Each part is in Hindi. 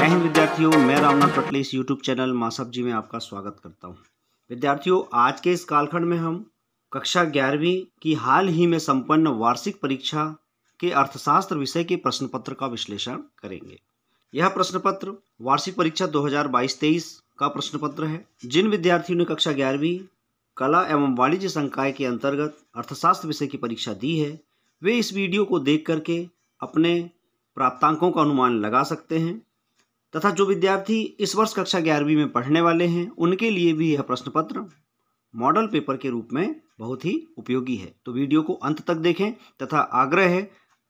जय हिंद विद्यार्थियों मैं रामनाथ पटले इस यूट्यूब चैनल मासब जी में आपका स्वागत करता हूं विद्यार्थियों आज के इस कालखंड में हम कक्षा ग्यारहवीं की हाल ही में संपन्न वार्षिक परीक्षा के अर्थशास्त्र विषय के प्रश्न पत्र का विश्लेषण करेंगे यह प्रश्न पत्र वार्षिक परीक्षा 2022-23 का प्रश्न पत्र है जिन विद्यार्थियों ने कक्षा ग्यारहवीं कला एवं वाणिज्य संकाय के अंतर्गत अर्थशास्त्र विषय की परीक्षा दी है वे इस वीडियो को देख करके अपने प्राप्तांकों का अनुमान लगा सकते हैं तथा जो विद्यार्थी इस वर्ष कक्षा ग्यारहवीं में पढ़ने वाले हैं उनके लिए भी यह प्रश्न पत्र मॉडल पेपर के रूप में बहुत ही उपयोगी है तो वीडियो को अंत तक देखें तथा आग्रह है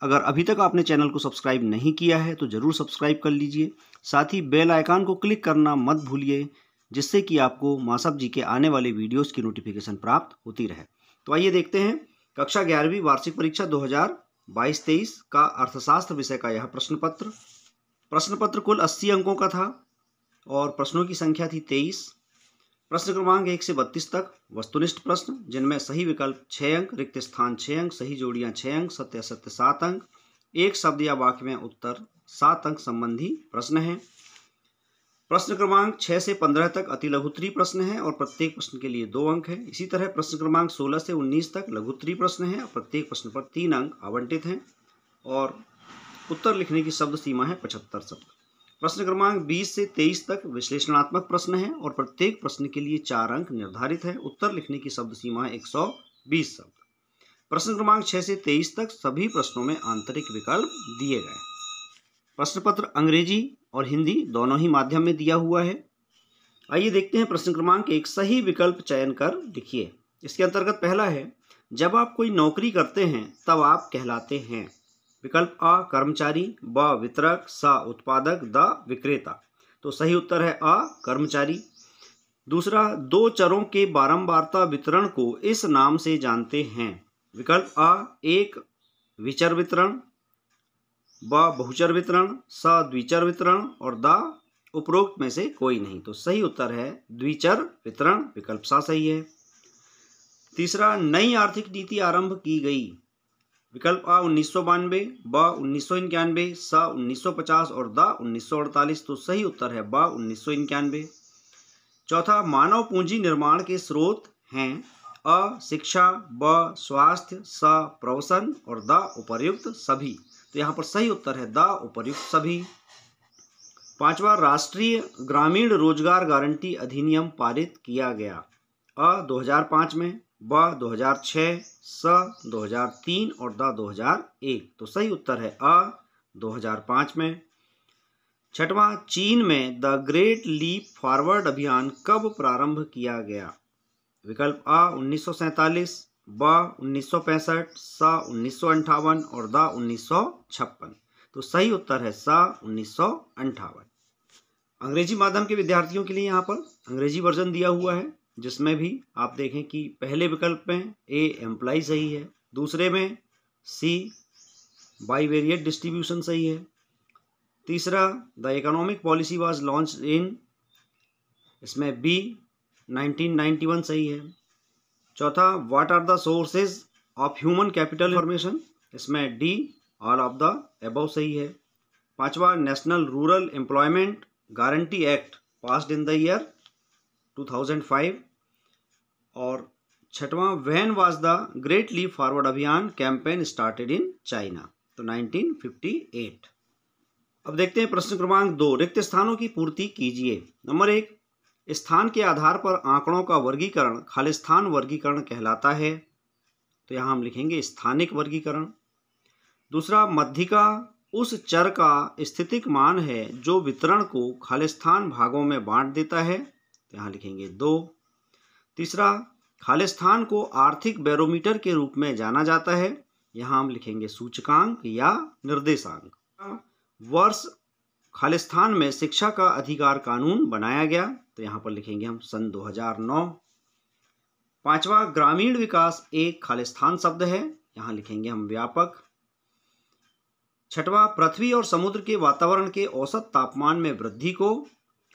अगर अभी तक आपने चैनल को सब्सक्राइब नहीं किया है तो ज़रूर सब्सक्राइब कर लीजिए साथ ही बेल आइकान को क्लिक करना मत भूलिए जिससे कि आपको मासब जी के आने वाले वीडियोस की नोटिफिकेशन प्राप्त होती रहे तो आइए देखते हैं कक्षा ग्यारहवीं वार्षिक परीक्षा 2022-23 का अर्थशास्त्र विषय का यह प्रश्न पत्र प्रश्न पत्र कुल अस्सी अंकों का था और प्रश्नों की संख्या थी तेईस प्रश्न क्रमांक एक से बत्तीस तक वस्तुनिष्ठ प्रश्न जिनमें सही विकल्प छः अंक रिक्त स्थान छः अंक सही जोड़ियां छः अंक सत्य सत्य सात अंक एक शब्द या वाक्य में उत्तर सात अंक संबंधी प्रश्न है प्रश्न क्रमांक छः से पंद्रह तक अति लघुत्री प्रश्न है और प्रत्येक प्रश्न के लिए दो अंक है इसी तरह प्रश्न क्रमांक सोलह से उन्नीस तक लघुत्री प्रश्न है और प्रत्येक प्रश्न पर तीन अंक आवंटित हैं और उत्तर लिखने की शब्द सीमा है पचहत्तर शब्द प्रश्न क्रमांक 20 से 23 तक विश्लेषणात्मक प्रश्न है और प्रत्येक प्रश्न के लिए चार अंक निर्धारित है उत्तर लिखने की शब्द सीमा है 120 शब्द प्रश्न क्रमांक 6 से 23 तक सभी प्रश्नों में आंतरिक विकल्प दिए गए प्रश्न पत्र अंग्रेजी और हिंदी दोनों ही माध्यम में दिया हुआ है आइए देखते हैं प्रश्न क्रमांक एक सही विकल्प चयन कर लिखिए इसके अंतर्गत पहला है जब आप कोई नौकरी करते हैं तब आप कहलाते हैं विकल्प आ कर्मचारी ब वितरक स उत्पादक द विक्रेता तो सही उत्तर है आ कर्मचारी दूसरा दो चरों के बारंबारता वितरण को इस नाम से जानते हैं विकल्प आ एक विचर वितरण ब बहुचर वितरण स द्विचर वितरण और द उपरोक्त में से कोई नहीं तो सही उत्तर है द्विचर वितरण विकल्प सा सही है तीसरा नई आर्थिक नीति आरंभ की गई विकल्प आ उन्नीस सौ बानवे ब उन्नीस सौ इक्यानवे स उन्नीस सौ पचास और द उन्नीस सौ अड़तालीस तो सही उत्तर है ब उन्नीस सौ इक्यानवे चौथा मानव पूंजी निर्माण के स्रोत हैं अ शिक्षा ब स्वास्थ्य स प्रवसन और द उपर्युक्त सभी तो यहाँ पर सही उत्तर है द उपर्युक्त सभी पांचवा राष्ट्रीय ग्रामीण रोजगार गारंटी अधिनियम पारित किया गया अ 2005 में ब 2006, स तीन और द 2001 तो सही उत्तर है अ 2005 में छठवां चीन में द ग्रेट लीप फॉरवर्ड अभियान कब प्रारंभ किया गया विकल्प अ उन्नीस ब पैंसठ स उन्नीस और द उन्नीस तो सही उत्तर है स उन्नीस अंग्रेजी माध्यम के विद्यार्थियों के लिए यहाँ पर अंग्रेजी वर्जन दिया हुआ है जिसमें भी आप देखें कि पहले विकल्प में ए एम्प्लाई सही है दूसरे में सी बाईवेरिएट डिस्ट्रीब्यूशन सही है तीसरा the economic policy was launched in इसमें बी 1991 सही है चौथा what are the sources of human capital information इसमें D all of the above सही है पांचवा national rural employment guarantee act passed in the year 2005 और छठवां when was the great leap forward अभियान कैंपेन स्टार्टेड इन चाइना तो 1958 अब देखते हैं प्रश्न क्रमांक दो रिक्त स्थानों की पूर्ति कीजिए नंबर एक स्थान के आधार पर आंकड़ों का वर्गीकरण खालिस्थान वर्गीकरण कहलाता है तो यहां हम लिखेंगे स्थानिक वर्गीकरण दूसरा मध्यिका उस चर का स्थितिक मान है जो वितरण को खालिस्थान भागों में बांट देता है यहाँ लिखेंगे दो तीसरा खालिस्तान को आर्थिक बैरोमीटर के रूप में जाना जाता है यहाँ हम लिखेंगे सूचकांक या निर्देशांक वर्ष खालिस्तान में शिक्षा का अधिकार कानून बनाया गया तो यहाँ पर लिखेंगे हम सन 2009 पांचवा ग्रामीण विकास एक खालिस्तान शब्द है यहाँ लिखेंगे हम व्यापक छठवा पृथ्वी और समुद्र के वातावरण के औसत तापमान में वृद्धि को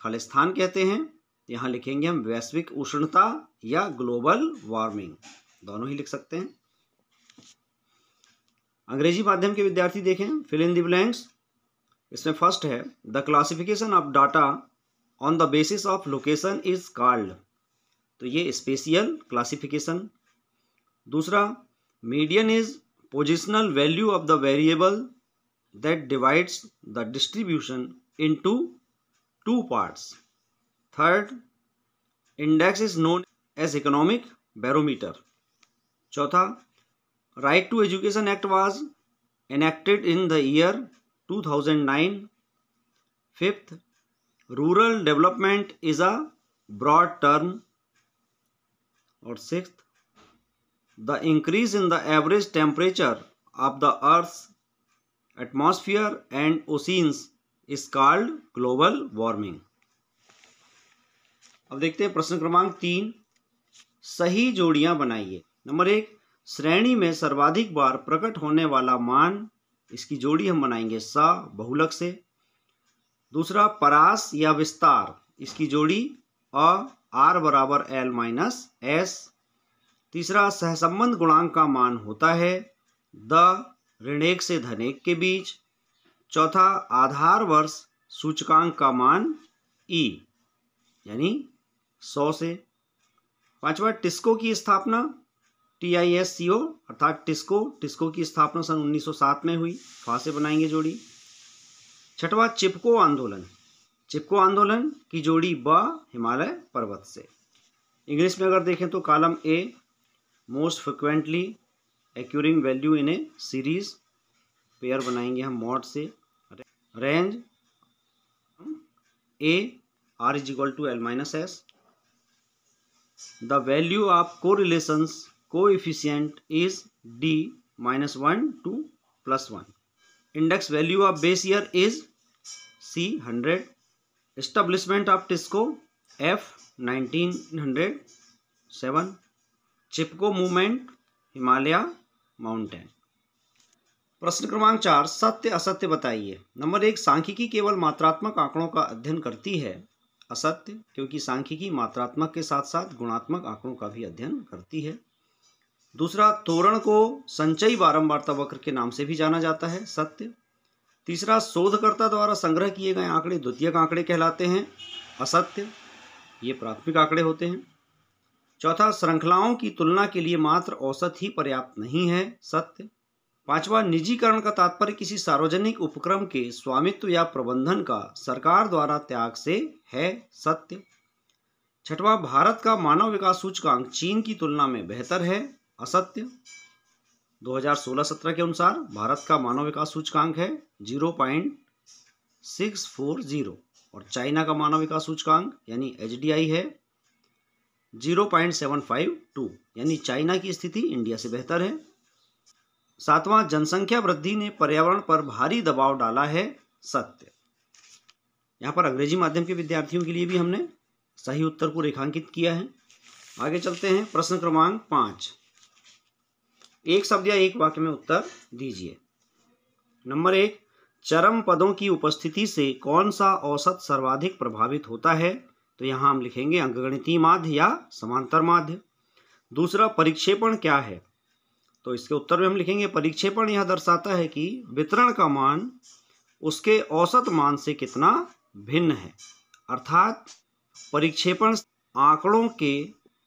खालिस्तान कहते हैं यहां लिखेंगे हम वैश्विक उष्णता या ग्लोबल वार्मिंग दोनों ही लिख सकते हैं अंग्रेजी माध्यम के विद्यार्थी देखें फिल इन द ब्लैंक्स इसमें फर्स्ट है the classification of data on the basis of location is called तो ये स्पेशियल क्लासिफिकेशन दूसरा median is positional value of the variable that divides the distribution to two parts third index is known as economic barometer चौथा right to education act was enacted in the year 2009 fifth rural development is a broad term और six the increase in the average temperature of the earth atmosphere and oceans is called global warming अब देखते हैं प्रश्न क्रमांक तीन सही जोड़ियां बनाइए नंबर एक श्रेणी में सर्वाधिक बार प्रकट होने वाला मान इसकी जोड़ी हम बनाएंगे सा बहुलक से दूसरा परास या विस्तार इसकी जोड़ी अ आर बराबर एल माइनस एस तीसरा सहसंबंध गुणांक का मान होता है द ऋणेक से धनेक के बीच चौथा आधार वर्ष सूचकांक का मान ई यानी सौ से पांचवा टिस्को की स्थापना टी आई एस सी ओ अर्थात टिस्को टिस्को की स्थापना सन 1907 में हुई फा से बनाएंगे जोड़ी छठवा चिपको आंदोलन चिपको आंदोलन की जोड़ी ब हिमालय पर्वत से इंग्लिश में अगर देखें तो column a most frequently occurring value in a series pair बनाएंगे हम मॉड से range A R is equal to L minus S the value of correlations coefficient is D minus one two plus one index value of base year is C hundred establishment of TISCO F nineteen hundred seven Chipko movement Himalaya mountain प्रश्न क्रमांक चार सत्य असत्य बताइए नंबर एक सांख्यिकी केवल मात्रात्मक आंकड़ों का अध्ययन करती है असत्य क्योंकि सांख्यिकी मात्रात्मक के साथ साथ गुणात्मक आंकड़ों का भी अध्ययन करती है दूसरा तोरण को संचयी बारंबारता वक्र के नाम से भी जाना जाता है सत्य तीसरा शोधकर्ता द्वारा संग्रह किए गए आंकड़े द्वितीय आंकड़े कहलाते हैं असत्य ये प्राथमिक आंकड़े होते हैं चौथा श्रृंखलाओं की तुलना के लिए मात्र औसत ही पर्याप्त नहीं है सत्य पांचवा निजीकरण का तात्पर्य किसी सार्वजनिक उपक्रम के स्वामित्व या प्रबंधन का सरकार द्वारा त्याग से है सत्य छठवा भारत का मानव विकास सूचकांक चीन की तुलना में बेहतर है असत्य 2016-17 के अनुसार भारत का मानव विकास सूचकांक है zero point six four zero और चाइना का मानव विकास सूचकांक यानी एच है zero point seven five two यानी चाइना की स्थिति इंडिया से बेहतर है सातवां जनसंख्या वृद्धि ने पर्यावरण पर भारी दबाव डाला है सत्य यहाँ पर अंग्रेजी माध्यम के विद्यार्थियों के लिए भी हमने सही उत्तर को रेखांकित किया है आगे चलते हैं प्रश्न क्रमांक पांच एक शब्द या एक वाक्य में उत्तर दीजिए नंबर एक चरम पदों की उपस्थिति से कौन सा औसत सर्वाधिक प्रभावित होता है तो यहां हम लिखेंगे अंकगणितीय माध्य या समांतर माध्य दूसरा परिक्षेपण क्या है तो इसके उत्तर में हम लिखेंगे परीक्षेपण यह दर्शाता है कि वितरण का मान उसके औसत मान से कितना भिन्न है अर्थात परीक्षेपण आंकड़ों के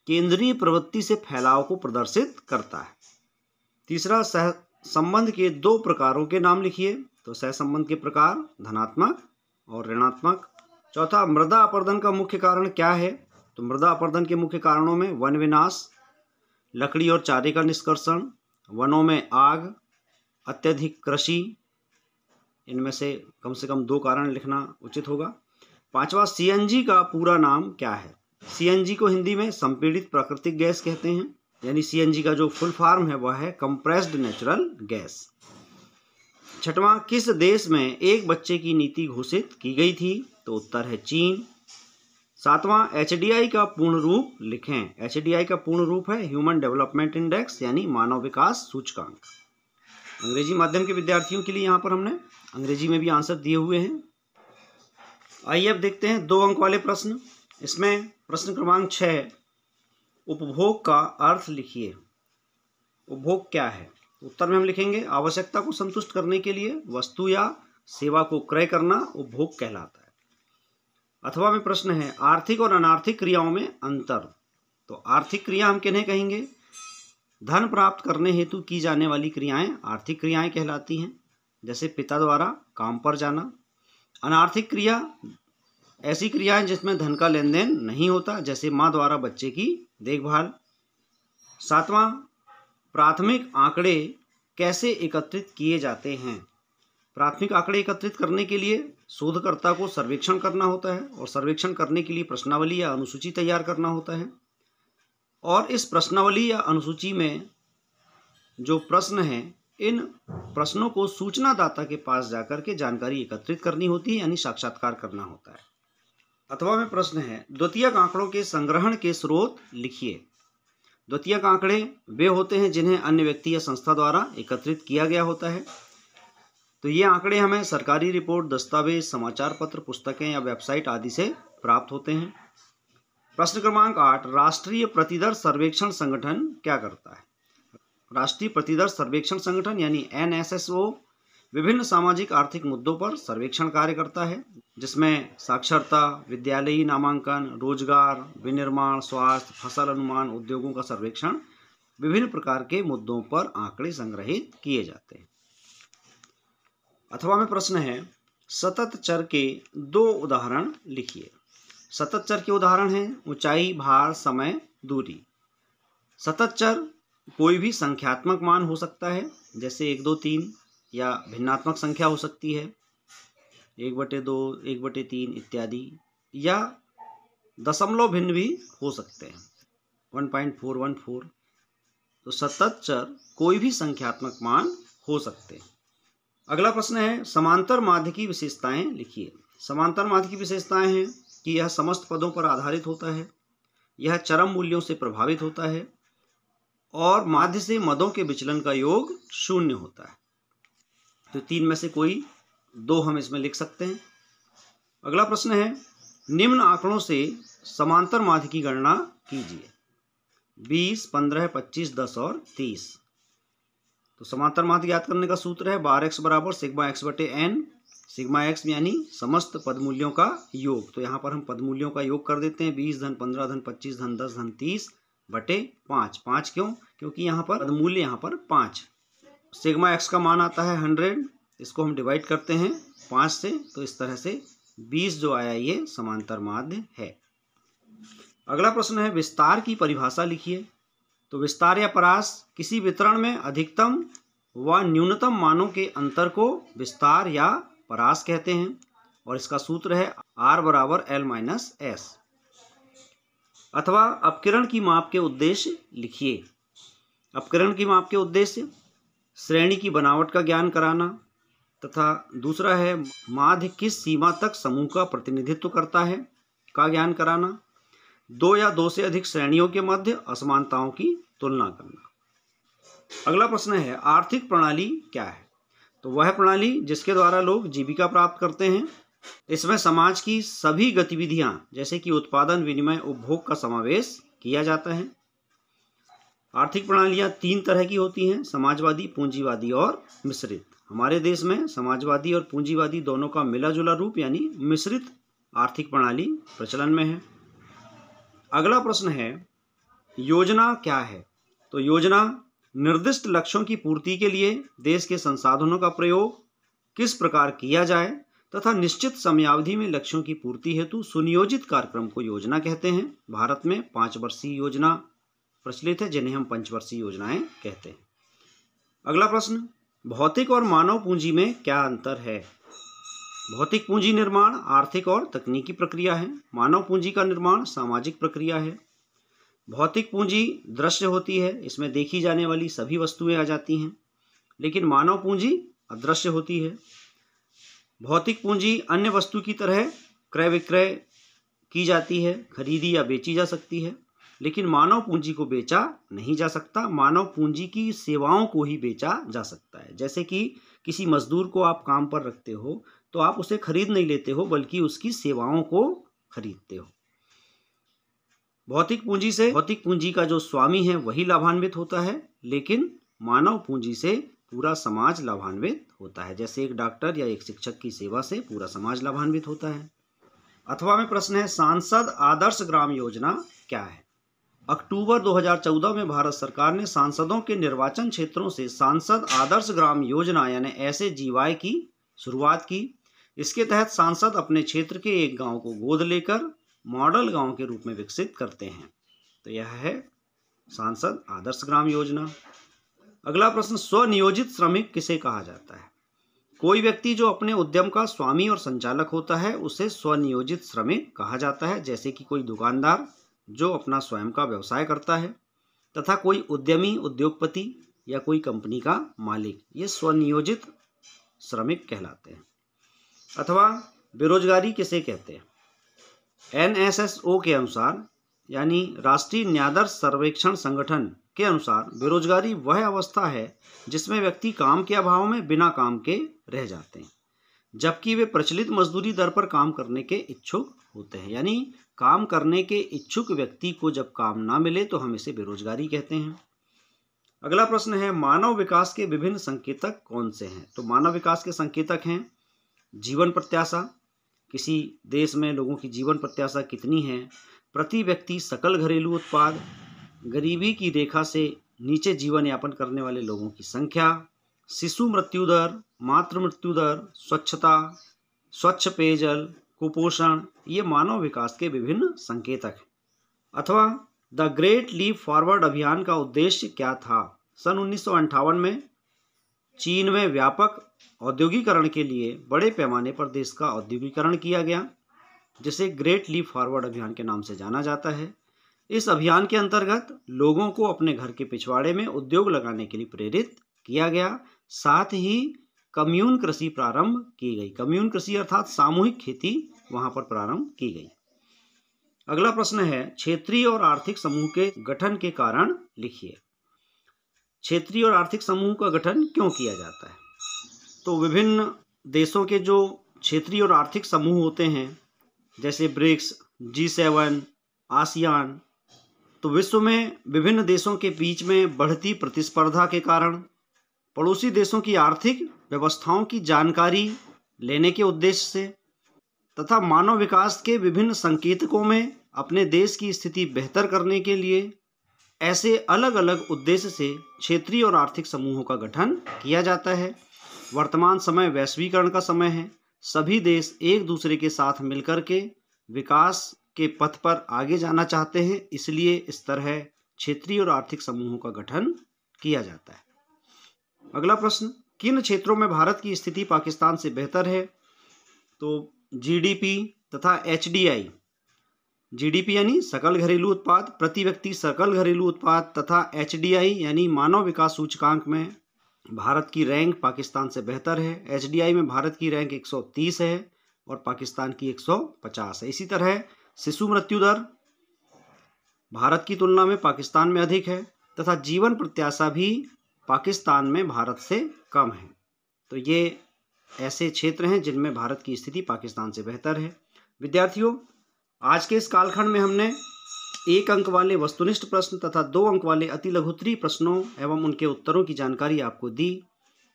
केंद्रीय प्रवृत्ति से फैलाव को प्रदर्शित करता है तीसरा सह संबंध के दो प्रकारों के नाम लिखिए तो सहसंबंध के प्रकार धनात्मक और ऋणात्मक चौथा मृदा अपर्दन का मुख्य कारण क्या है तो मृदा अपर्दन के मुख्य कारणों में वन विनाश लकड़ी और चारे का निष्कर्षण वनों में आग अत्यधिक कृषि इनमें से कम से कम दो कारण लिखना उचित होगा पांचवा सीएनजी का पूरा नाम क्या है सीएनजी को हिंदी में संपीड़ित प्राकृतिक गैस कहते हैं यानी सीएनजी का जो फुल फॉर्म है वह है कंप्रेस्ड नेचुरल गैस छठवां किस देश में एक बच्चे की नीति घोषित की गई थी तो उत्तर है चीन सातवां एच का पूर्ण रूप लिखें एच का पूर्ण रूप है ह्यूमन डेवलपमेंट इंडेक्स यानी मानव विकास सूचकांक अंग्रेजी माध्यम के विद्यार्थियों के लिए यहाँ पर हमने अंग्रेजी में भी आंसर दिए हुए हैं आइए अब देखते हैं दो अंक वाले प्रश्न इसमें प्रश्न क्रमांक छः उपभोग का अर्थ लिखिए उपभोग क्या है उत्तर में हम लिखेंगे आवश्यकता को संतुष्ट करने के लिए वस्तु या सेवा को क्रय करना उपभोग कहलाता है अथवा में प्रश्न है आर्थिक और अनार्थिक क्रियाओं में अंतर तो आर्थिक क्रिया हम कहने कहेंगे धन प्राप्त करने हेतु की जाने वाली क्रियाएं आर्थिक क्रियाएं कहलाती हैं जैसे पिता द्वारा काम पर जाना अनार्थिक क्रिया ऐसी क्रियाएं जिसमें धन का लेन देन नहीं होता जैसे माँ द्वारा बच्चे की देखभाल सातवां प्राथमिक आंकड़े कैसे एकत्रित किए जाते हैं प्राथमिक आंकड़े एकत्रित करने के लिए शोधकर्ता को सर्वेक्षण करना होता है और सर्वेक्षण करने के लिए प्रश्नावली या अनुसूची तैयार करना होता है और इस प्रश्नावली या अनुसूची में जो प्रश्न हैं इन प्रश्नों को सूचनादाता के पास जाकर के जानकारी एकत्रित करनी होती है यानी साक्षात्कार करना होता है अथवा में प्रश्न है द्वितीय आंकड़ों के संग्रहण के स्रोत लिखिए द्वितीय आंकड़े वे होते हैं जिन्हें अन्य व्यक्ति या संस्था द्वारा एकत्रित किया गया होता है तो ये आंकड़े हमें सरकारी रिपोर्ट दस्तावेज समाचार पत्र पुस्तकें या वेबसाइट आदि से प्राप्त होते हैं प्रश्न क्रमांक आठ राष्ट्रीय प्रतिदर सर्वेक्षण संगठन क्या करता है राष्ट्रीय प्रतिदर सर्वेक्षण संगठन यानी एन विभिन्न सामाजिक आर्थिक मुद्दों पर सर्वेक्षण कार्य करता है जिसमें साक्षरता विद्यालयी नामांकन रोजगार विनिर्माण स्वास्थ्य फसल अनुमान उद्योगों का सर्वेक्षण विभिन्न प्रकार के मुद्दों पर आंकड़े संग्रहित किए जाते हैं अथवा में प्रश्न है सतत चर के दो उदाहरण लिखिए सतत चर के उदाहरण हैं ऊंचाई भार समय दूरी सतत चर कोई भी संख्यात्मक मान हो सकता है जैसे एक दो तीन या भिन्नात्मक संख्या हो सकती है एक बटे दो एक बटे तीन इत्यादि या दशमलव भिन्न भी हो सकते हैं one point four one four तो सतत चर कोई भी संख्यात्मक मान हो सकते हैं अगला प्रश्न है समांतर माध्य की विशेषताएं लिखिए समांतर माध्य की विशेषताएं हैं कि यह समस्त पदों पर आधारित होता है यह चरम मूल्यों से प्रभावित होता है और माध्य से मदों के विचलन का योग शून्य होता है तो तीन में से कोई दो हम इसमें लिख सकते हैं अगला प्रश्न है निम्न आंकड़ों से समांतर माध्य की गणना कीजिए बीस पंद्रह पच्चीस दस और तीस तो समांतर माध्य ज्ञात करने का सूत्र है बार एक्स बराबर सिग्मा एक्स बटे एन सिग्मा एक्स यानी समस्त पदमूल्यों का योग तो यहाँ पर हम पदमूल्यों का योग कर देते हैं बीस धन पंद्रह धन पच्चीस धन दस धन तीस बटे पाँच पाँच क्यों क्योंकि यहाँ पर पदमूल्य यहाँ पर पाँच सिग्मा एक्स का मान आता है हंड्रेड इसको हम डिवाइड करते हैं पाँच से तो इस तरह से बीस जो आया ये समांतर माध्य है अगला प्रश्न है विस्तार की परिभाषा लिखिए तो विस्तार या परास किसी वितरण में अधिकतम व न्यूनतम मानों के अंतर को विस्तार या परास कहते हैं और इसका सूत्र है आर बराबर एल माइनस एस अथवा अपकिरण की माप के उद्देश्य लिखिए अपकिरण की माप के उद्देश्य श्रेणी की बनावट का ज्ञान कराना तथा दूसरा है माध्य किस सीमा तक समूह का प्रतिनिधित्व करता है का ज्ञान कराना दो या दो से अधिक श्रेणियों के मध्य असमानताओं की तुलना करना अगला प्रश्न है आर्थिक प्रणाली क्या है तो वह प्रणाली जिसके द्वारा लोग जीविका प्राप्त करते हैं इसमें समाज की सभी गतिविधियां जैसे कि उत्पादन विनिमय उपभोग का समावेश किया जाता है आर्थिक प्रणालियां तीन तरह की होती हैं समाजवादी पूंजीवादी और मिश्रित हमारे देश में समाजवादी और पूंजीवादी दोनों का मिला जुला रूप यानी मिश्रित आर्थिक प्रणाली प्रचलन में है अगला प्रश्न है योजना क्या है तो योजना निर्दिष्ट लक्ष्यों की पूर्ति के लिए देश के संसाधनों का प्रयोग किस प्रकार किया जाए तथा निश्चित समयावधि में लक्ष्यों की पूर्ति हेतु सुनियोजित कार्यक्रम को योजना कहते हैं भारत में पांच वर्षीय योजना प्रचलित है जिन्हें हम पंचवर्षीय योजनाएं कहते हैं अगला प्रश्न भौतिक और मानव पूंजी में क्या अंतर है भौतिक पूंजी निर्माण आर्थिक और तकनीकी प्रक्रिया है मानव पूंजी का निर्माण सामाजिक प्रक्रिया है भौतिक पूंजी दृश्य होती है इसमें देखी जाने वाली सभी वस्तुएं आ जाती हैं लेकिन मानव पूंजी अदृश्य होती है भौतिक पूंजी अन्य वस्तु की तरह क्रय विक्रय की जाती है खरीदी या बेची जा सकती है लेकिन मानव पूंजी को बेचा नहीं जा सकता मानव पूंजी की सेवाओं को ही बेचा जा सकता है जैसे कि किसी मजदूर को आप काम पर रखते हो तो आप उसे खरीद नहीं लेते हो बल्कि उसकी सेवाओं को खरीदते हो भौतिक पूंजी से भौतिक पूंजी का जो स्वामी है वही लाभान्वित होता है लेकिन मानव पूंजी से पूरा समाज लाभान्वित होता है जैसे एक डॉक्टर या एक शिक्षक की सेवा से पूरा समाज लाभान्वित होता है अथवा में प्रश्न है सांसद आदर्श ग्राम योजना क्या है अक्टूबर 2014 में भारत सरकार ने सांसदों के निर्वाचन क्षेत्रों से सांसद आदर्श ग्राम योजना यानी ऐसे एस की शुरुआत की इसके तहत सांसद अपने क्षेत्र के एक गांव को गोद लेकर मॉडल गांव के रूप में विकसित करते हैं तो यह है सांसद आदर्श ग्राम योजना अगला प्रश्न स्वनियोजित श्रमिक किसे कहा जाता है कोई व्यक्ति जो अपने उद्यम का स्वामी और संचालक होता है उसे स्वनियोजित श्रमिक कहा जाता है जैसे कि कोई दुकानदार जो अपना स्वयं का व्यवसाय करता है तथा कोई उद्यमी उद्योगपति या कोई कंपनी का मालिक ये स्वनियोजित श्रमिक कहलाते हैं अथवा बेरोजगारी किसे कहते हैं एनएसएसओ के अनुसार यानी राष्ट्रीय न्यादर सर्वेक्षण संगठन के अनुसार बेरोजगारी वह अवस्था है जिसमें व्यक्ति काम के अभाव में बिना काम के रह जाते हैं जबकि वे प्रचलित मजदूरी दर पर काम करने के इच्छुक होते हैं यानी काम करने के इच्छुक व्यक्ति को जब काम ना मिले तो हम इसे बेरोजगारी कहते हैं अगला प्रश्न है मानव विकास के विभिन्न संकेतक कौन से हैं तो मानव विकास के संकेतक हैं जीवन प्रत्याशा किसी देश में लोगों की जीवन प्रत्याशा कितनी है प्रति व्यक्ति सकल घरेलू उत्पाद गरीबी की रेखा से नीचे जीवन यापन करने वाले लोगों की संख्या शिशु मृत्यु दर मातृ मृत्यु दर स्वच्छता स्वच्छ पेयजल कुपोषण ये मानव विकास के विभिन्न संकेतक हैं अथवा द ग्रेट लीप फॉरवर्ड अभियान का उद्देश्य क्या था सन उन्नीस में चीन में व्यापक औद्योगिकरण के लिए बड़े पैमाने पर देश का औद्योगिकरण किया गया जिसे ग्रेट लीप फॉरवर्ड अभियान के नाम से जाना जाता है इस अभियान के अंतर्गत लोगों को अपने घर के पिछवाड़े में उद्योग लगाने के लिए प्रेरित किया गया साथ ही कम्यून कृषि प्रारंभ की गई कम्यून कृषि अर्थात सामूहिक खेती वहां पर प्रारंभ की गई अगला प्रश्न है क्षेत्रीय और आर्थिक समूह के गठन के कारण लिखिए क्षेत्रीय और आर्थिक समूह का गठन क्यों किया जाता है तो विभिन्न देशों के जो क्षेत्रीय और आर्थिक समूह होते हैं जैसे ब्रिक्स जी सेवन आसियान तो विश्व में विभिन्न देशों के बीच में बढ़ती प्रतिस्पर्धा के कारण पड़ोसी देशों की आर्थिक व्यवस्थाओं की जानकारी लेने के उद्देश्य से तथा मानव विकास के विभिन्न संकेतकों में अपने देश की स्थिति बेहतर करने के लिए ऐसे अलग अलग उद्देश्य से क्षेत्रीय और आर्थिक समूहों का गठन किया जाता है वर्तमान समय वैश्वीकरण का समय है सभी देश एक दूसरे के साथ मिलकर के विकास के पथ पर आगे जाना चाहते हैं इसलिए इस तरह क्षेत्रीय और आर्थिक समूहों का गठन किया जाता है अगला प्रश्न किन क्षेत्रों में भारत की स्थिति पाकिस्तान से बेहतर है तो जीडीपी तथा एचडीआई जीडीपी यानी सकल घरेलू उत्पाद प्रति व्यक्ति सकल घरेलू उत्पाद तथा एचडीआई यानी मानव विकास सूचकांक में भारत की रैंक पाकिस्तान से बेहतर है एचडीआई में भारत की रैंक 130 है और पाकिस्तान की 150 है इसी तरह शिशु मृत्यु दर भारत की तुलना में पाकिस्तान में अधिक है तथा जीवन प्रत्याशा भी पाकिस्तान में भारत से कम है तो ये ऐसे क्षेत्र हैं जिनमें भारत की स्थिति पाकिस्तान से बेहतर है विद्यार्थियों आज के इस कालखंड में हमने एक अंक वाले वस्तुनिष्ठ प्रश्न तथा दो अंक वाले अति लघुतरी प्रश्नों एवं उनके उत्तरों की जानकारी आपको दी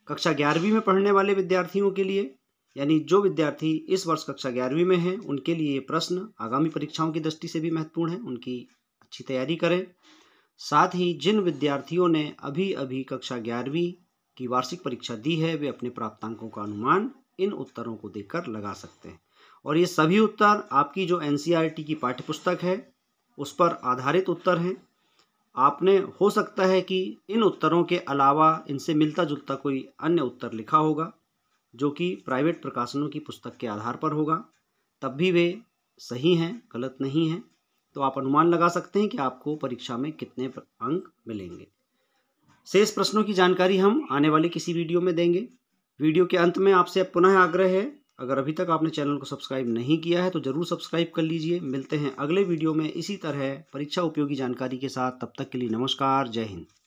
कक्षा ग्यारहवीं में पढ़ने वाले विद्यार्थियों के लिए यानी जो विद्यार्थी इस वर्ष कक्षा ग्यारहवीं में हैं उनके लिए ये प्रश्न आगामी परीक्षाओं की दृष्टि से भी महत्वपूर्ण है उनकी अच्छी तैयारी करें साथ ही जिन विद्यार्थियों ने अभी अभी कक्षा ग्यारहवीं की वार्षिक परीक्षा दी है वे अपने प्राप्तांकों का अनुमान इन उत्तरों को देखकर लगा सकते हैं और ये सभी उत्तर आपकी जो एन की पाठ्यपुस्तक है उस पर आधारित उत्तर हैं आपने हो सकता है कि इन उत्तरों के अलावा इनसे मिलता जुलता कोई अन्य उत्तर लिखा होगा जो कि प्राइवेट प्रकाशनों की पुस्तक के आधार पर होगा तब भी वे सही हैं गलत नहीं हैं तो आप अनुमान लगा सकते हैं कि आपको परीक्षा में कितने अंक मिलेंगे शेष प्रश्नों की जानकारी हम आने वाले किसी वीडियो में देंगे वीडियो के अंत में आपसे पुनः आग्रह है अगर अभी तक आपने चैनल को सब्सक्राइब नहीं किया है तो ज़रूर सब्सक्राइब कर लीजिए मिलते हैं अगले वीडियो में इसी तरह परीक्षा उपयोगी जानकारी के साथ तब तक के लिए नमस्कार जय हिंद